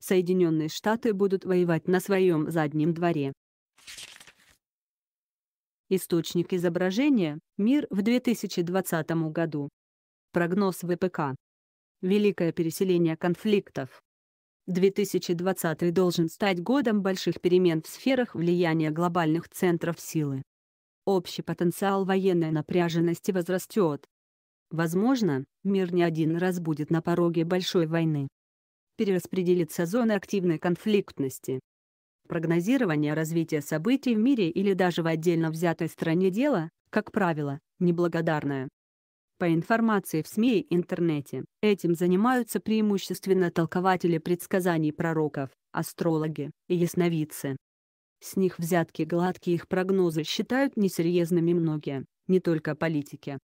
Соединенные Штаты будут воевать на своем заднем дворе. Источник изображения «Мир в 2020 году». Прогноз ВПК. Великое переселение конфликтов. 2020 должен стать годом больших перемен в сферах влияния глобальных центров силы. Общий потенциал военной напряженности возрастет. Возможно, мир не один раз будет на пороге большой войны перераспределит сезоны активной конфликтности. Прогнозирование развития событий в мире или даже в отдельно взятой стране дело, как правило, неблагодарное. По информации в СМИ и интернете, этим занимаются преимущественно толкователи предсказаний пророков, астрологи и ясновидцы. С них взятки гладкие их прогнозы считают несерьезными многие, не только политики,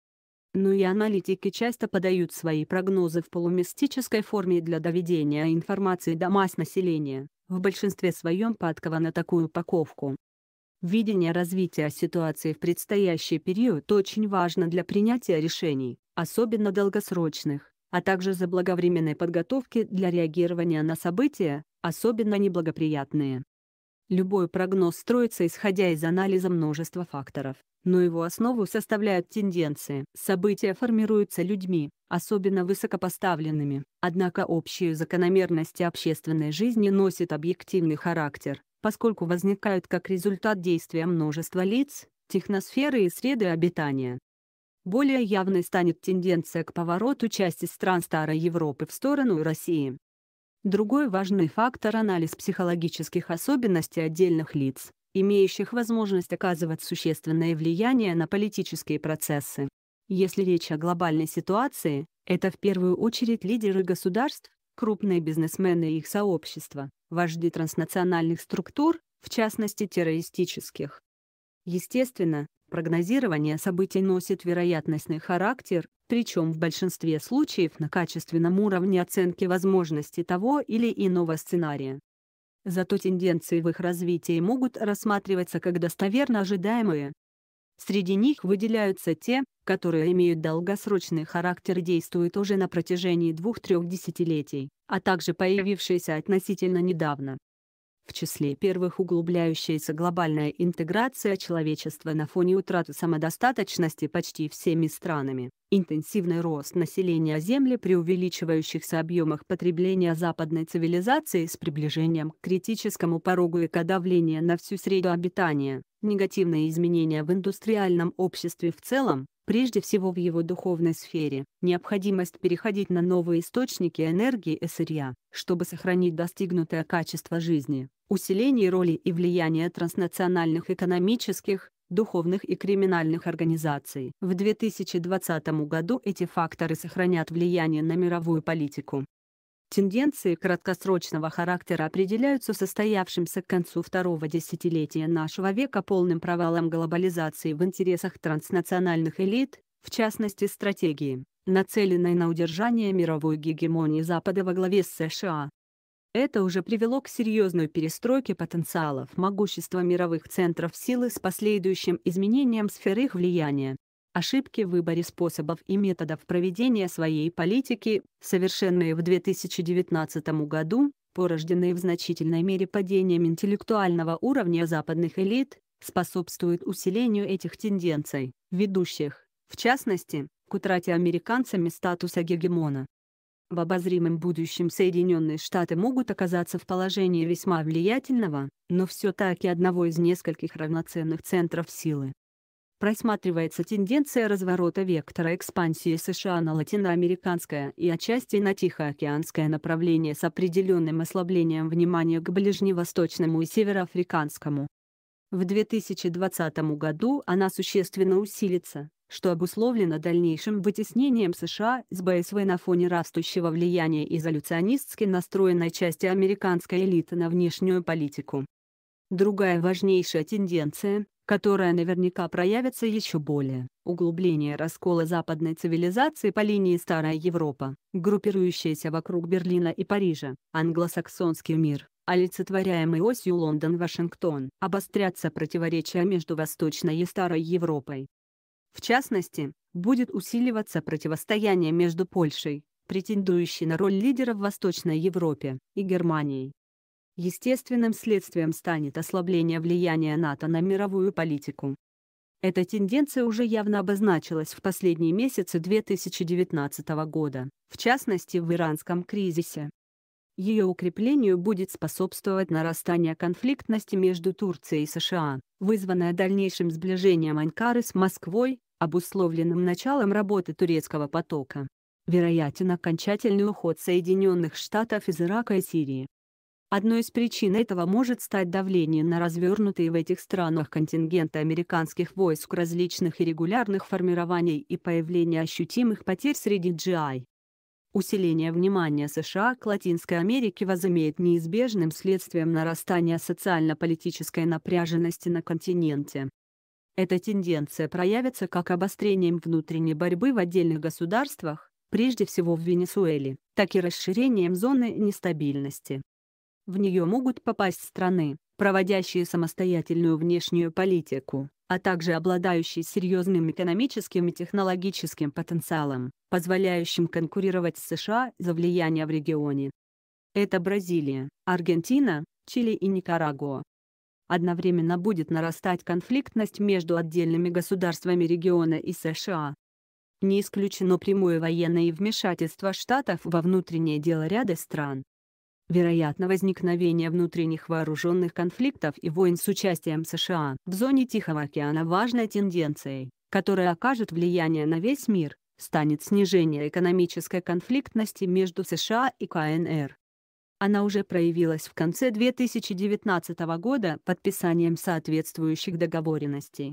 но ну и аналитики часто подают свои прогнозы в полумистической форме для доведения информации до масс населения, в большинстве своем падкова на такую упаковку. Видение развития ситуации в предстоящий период очень важно для принятия решений, особенно долгосрочных, а также заблаговременной подготовки для реагирования на события, особенно неблагоприятные. Любой прогноз строится исходя из анализа множества факторов, но его основу составляют тенденции. События формируются людьми, особенно высокопоставленными. Однако общие закономерности общественной жизни носят объективный характер, поскольку возникают как результат действия множества лиц, техносферы и среды обитания. Более явной станет тенденция к повороту части стран Старой Европы в сторону России. Другой важный фактор – анализ психологических особенностей отдельных лиц имеющих возможность оказывать существенное влияние на политические процессы. Если речь о глобальной ситуации, это в первую очередь лидеры государств, крупные бизнесмены и их сообщества, вожди транснациональных структур, в частности террористических. Естественно, прогнозирование событий носит вероятностный характер, причем в большинстве случаев на качественном уровне оценки возможности того или иного сценария. Зато тенденции в их развитии могут рассматриваться как достоверно ожидаемые. Среди них выделяются те, которые имеют долгосрочный характер и действуют уже на протяжении двух-трех десятилетий, а также появившиеся относительно недавно в числе первых углубляющаяся глобальная интеграция человечества на фоне утраты самодостаточности почти всеми странами, интенсивный рост населения Земли при увеличивающихся объемах потребления западной цивилизации с приближением к критическому порогу экодавления на всю среду обитания, негативные изменения в индустриальном обществе в целом, прежде всего в его духовной сфере, необходимость переходить на новые источники энергии и сырья, чтобы сохранить достигнутое качество жизни, усилении роли и влияния транснациональных экономических, духовных и криминальных организаций. В 2020 году эти факторы сохранят влияние на мировую политику. Тенденции краткосрочного характера определяются состоявшимся к концу второго десятилетия нашего века полным провалом глобализации в интересах транснациональных элит, в частности стратегии, нацеленной на удержание мировой гегемонии Запада во главе с США. Это уже привело к серьезной перестройке потенциалов могущества мировых центров силы с последующим изменением сферы их влияния. Ошибки в выборе способов и методов проведения своей политики, совершенные в 2019 году, порожденные в значительной мере падением интеллектуального уровня западных элит, способствуют усилению этих тенденций, ведущих, в частности, к утрате американцами статуса гегемона в обозримом будущем Соединенные Штаты могут оказаться в положении весьма влиятельного, но все-таки одного из нескольких равноценных центров силы. Просматривается тенденция разворота вектора экспансии США на латиноамериканское и отчасти на Тихоокеанское направление с определенным ослаблением внимания к ближневосточному и североафриканскому. В 2020 году она существенно усилится, что обусловлено дальнейшим вытеснением США с БСВ на фоне растущего влияния изоляционистски настроенной части американской элиты на внешнюю политику. Другая важнейшая тенденция, которая наверняка проявится еще более, углубление раскола западной цивилизации по линии Старая Европа, группирующаяся вокруг Берлина и Парижа, англосаксонский мир, олицетворяемый осью Лондон-Вашингтон. Обострятся противоречия между Восточной и Старой Европой, в частности, будет усиливаться противостояние между Польшей, претендующей на роль лидера в Восточной Европе, и Германией. Естественным следствием станет ослабление влияния НАТО на мировую политику. Эта тенденция уже явно обозначилась в последние месяцы 2019 года, в частности в иранском кризисе. Ее укреплению будет способствовать нарастание конфликтности между Турцией и США, вызванное дальнейшим сближением Анкары с Москвой, обусловленным началом работы турецкого потока. Вероятен окончательный уход Соединенных Штатов из Ирака и Сирии. Одной из причин этого может стать давление на развернутые в этих странах контингенты американских войск различных и регулярных формирований и появление ощутимых потерь среди GI. Усиление внимания США к Латинской Америке возымеет неизбежным следствием нарастания социально-политической напряженности на континенте. Эта тенденция проявится как обострением внутренней борьбы в отдельных государствах, прежде всего в Венесуэле, так и расширением зоны нестабильности. В нее могут попасть страны, проводящие самостоятельную внешнюю политику, а также обладающие серьезным экономическим и технологическим потенциалом, позволяющим конкурировать с США за влияние в регионе. Это Бразилия, Аргентина, Чили и Никарагуа. Одновременно будет нарастать конфликтность между отдельными государствами региона и США. Не исключено прямое военное вмешательство Штатов во внутреннее дело ряда стран вероятно возникновение внутренних вооруженных конфликтов и войн с участием США. В зоне Тихого океана важной тенденцией, которая окажет влияние на весь мир, станет снижение экономической конфликтности между США и КНР. Она уже проявилась в конце 2019 года подписанием соответствующих договоренностей.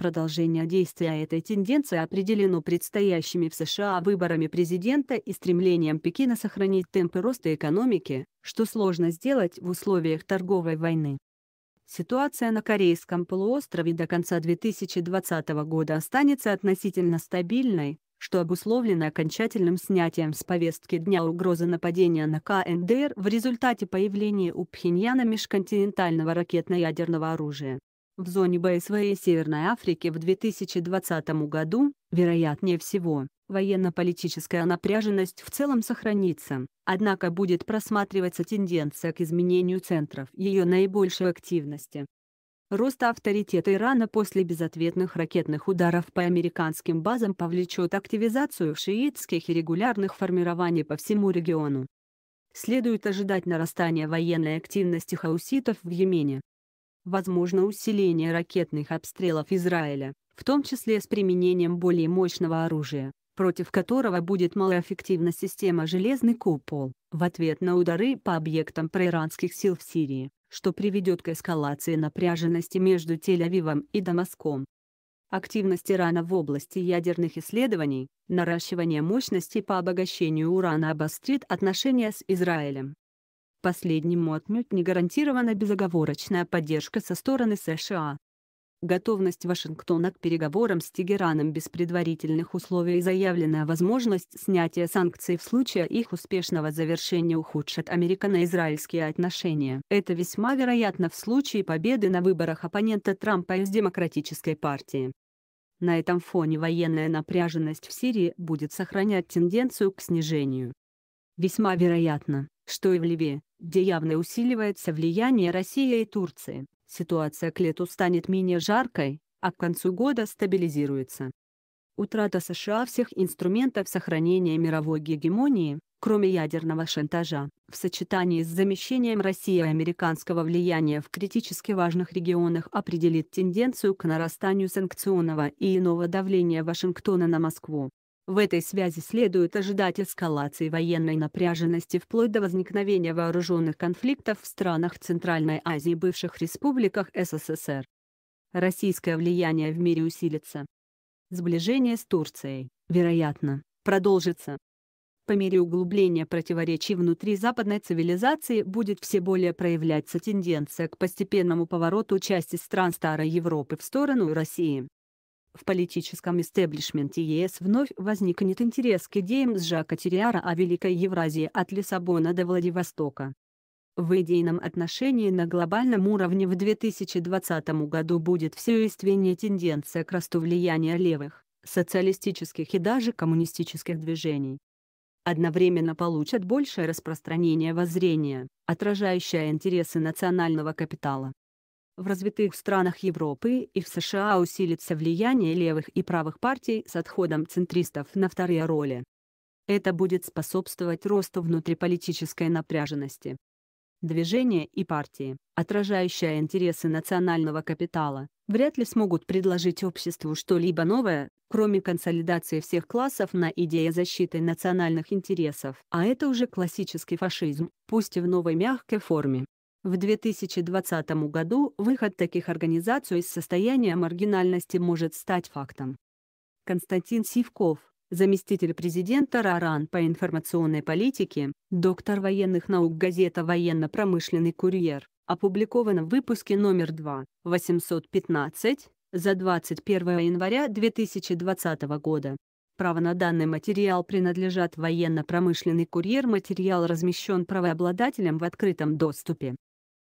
Продолжение действия этой тенденции определено предстоящими в США выборами президента и стремлением Пекина сохранить темпы роста экономики, что сложно сделать в условиях торговой войны. Ситуация на Корейском полуострове до конца 2020 года останется относительно стабильной, что обусловлено окончательным снятием с повестки дня угрозы нападения на КНДР в результате появления у Пхеньяна межконтинентального ракетно-ядерного оружия. В зоне БСВ и Северной Африки в 2020 году, вероятнее всего, военно-политическая напряженность в целом сохранится, однако будет просматриваться тенденция к изменению центров ее наибольшей активности. Рост авторитета Ирана после безответных ракетных ударов по американским базам повлечет активизацию шиитских и регулярных формирований по всему региону. Следует ожидать нарастания военной активности хауситов в Йемене, возможно усиление ракетных обстрелов Израиля, в том числе с применением более мощного оружия, против которого будет малоэффективна система «Железный купол» в ответ на удары по объектам проиранских сил в Сирии, что приведет к эскалации напряженности между Тель-Авивом и Дамаском. Активность Ирана в области ядерных исследований, наращивание мощности по обогащению урана обострит отношения с Израилем, Последнему отнюдь не гарантирована безоговорочная поддержка со стороны США. Готовность Вашингтона к переговорам с Тегераном без предварительных условий и заявленная возможность снятия санкций в случае их успешного завершения ухудшат американо-израильские отношения. Это весьма вероятно в случае победы на выборах оппонента Трампа из Демократической партии. На этом фоне военная напряженность в Сирии будет сохранять тенденцию к снижению. Весьма вероятно, что и в Ливии, где явно усиливается влияние России и Турции, ситуация к лету станет менее жаркой, а к концу года стабилизируется. Утрата США всех инструментов сохранения мировой гегемонии, кроме ядерного шантажа, в сочетании с замещением России и американского влияния в критически важных регионах определит тенденцию к нарастанию санкционного и иного давления Вашингтона на Москву. В этой связи следует ожидать эскалации военной напряженности вплоть до возникновения вооруженных конфликтов в странах Центральной Азии и бывших республиках СССР. Российское влияние в мире усилится. Сближение с Турцией, вероятно, продолжится. По мере углубления противоречий внутри западной цивилизации будет все более проявляться тенденция к постепенному повороту части стран Старой Европы в сторону России. В политическом истеблишменте ЕС вновь возникнет интерес к идеям Жака Терриара о Великой Евразии от Лиссабона до Владивостока. В идейном отношении на глобальном уровне в 2020 году будет все естественнее тенденция к росту влияния левых, социалистических и даже коммунистических движений. Одновременно получат большее распространение воззрения, отражающее интересы национального капитала. В развитых странах Европы и в США усилится влияние левых и правых партий с отходом центристов на вторые роли. Это будет способствовать росту внутриполитической напряженности. Движения и партии, отражающие интересы национального капитала, вряд ли смогут предложить обществу что-либо новое, кроме консолидации всех классов на идее защиты национальных интересов, а это уже классический фашизм, пусть и в новой мягкой форме. В 2020 году выход таких организаций из состояния маргинальности может стать фактом. Константин Сивков, заместитель президента РАРАН по информационной политике, доктор военных наук газета «Военно-промышленный курьер», опубликована в выпуске номер 2, 815, за 21 января 2020 года. Право на данный материал принадлежат военно-промышленный курьер. Материал размещен правообладателем в открытом доступе.